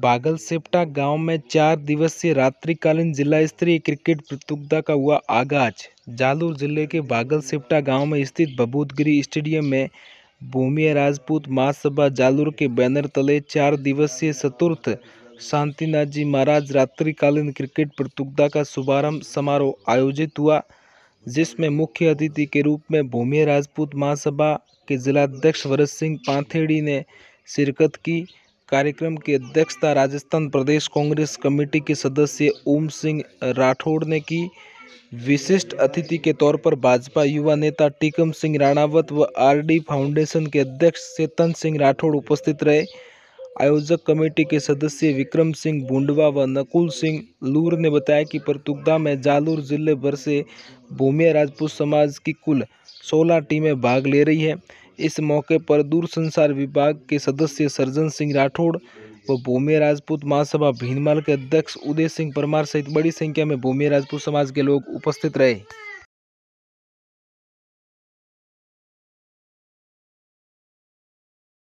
बागलसेपटा गांव में चार दिवसीय रात्रिकालीन जिला स्तरीय क्रिकेट प्रतियोगिता का हुआ आगाज जालौर जिले के बागलसेपटा गांव में स्थित बबूतगिरी स्टेडियम में भूमिया राजपूत महासभा जालौर के बैनर तले चार दिवसीय चतुर्थ शांतिनाथ जी महाराज रात्रिकालीन क्रिकेट प्रतियोगिता का शुभारंभ समारोह आयोजित हुआ जिसमें मुख्य अतिथि के रूप में भूमिया राजपूत महासभा के जिलाध्यक्ष भरत सिंह पांथेड़ी ने शिरकत की कार्यक्रम की अध्यक्षता राजस्थान प्रदेश कांग्रेस कमेटी के सदस्य ओम सिंह राठौड़ ने की विशिष्ट अतिथि के तौर पर भाजपा युवा नेता टीकम सिंह राणावत व आरडी फाउंडेशन के अध्यक्ष चेतन सिंह राठौड़ उपस्थित रहे आयोजक कमेटी के सदस्य विक्रम सिंह बुंडवा व नकुल सिंह लूर ने बताया कि परतुगदा में जालूर जिले भर से भूमिया राजपूत समाज की कुल सोलह टीमें भाग ले रही है इस मौके पर दूरसंचार विभाग के सदस्य सर्जन सिंह राठौड़ व भूमि राजपूत महासभा भीनमाल के अध्यक्ष उदय सिंह परमार सहित बड़ी संख्या में भूमि राजपूत समाज के लोग उपस्थित रहे